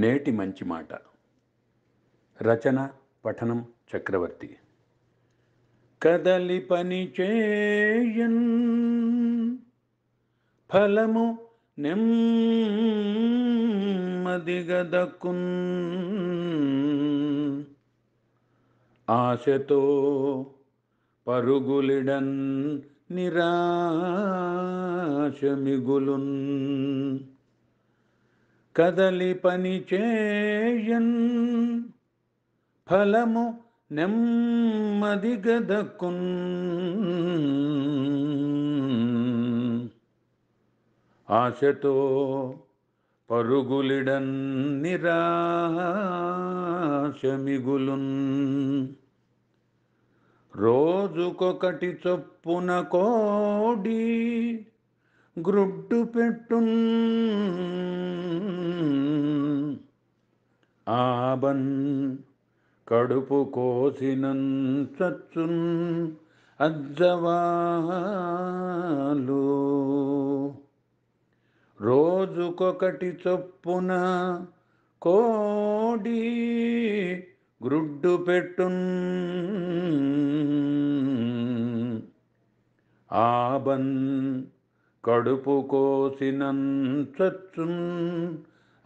నేటి మంచి మాట రచన పఠనం చక్రవర్తి కదలి పని చేయన్ ఫలము నెమ్మదిగదకున్ ఆశతో పరుగులిడన్ నిరాశ మిగులున్ కదలి పని చేయన్ ఫలము నెమ్మది గదకున్ ఆశతో పరుగులిడన్ నిరాశమిగులున్ రోజుకొకటి చొప్పున కోడి గ్రుడ్డు పెట్టున్ ఆబన్ కడుపు కోసినంతచ్చున్ అజ్జవాలు రోజుకొకటి చొప్పున కోడి గ్రుడ్డు పెట్టున్ ఆబన్ కడుపు కోసినంతచ్చున్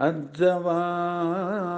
అద్దవాలు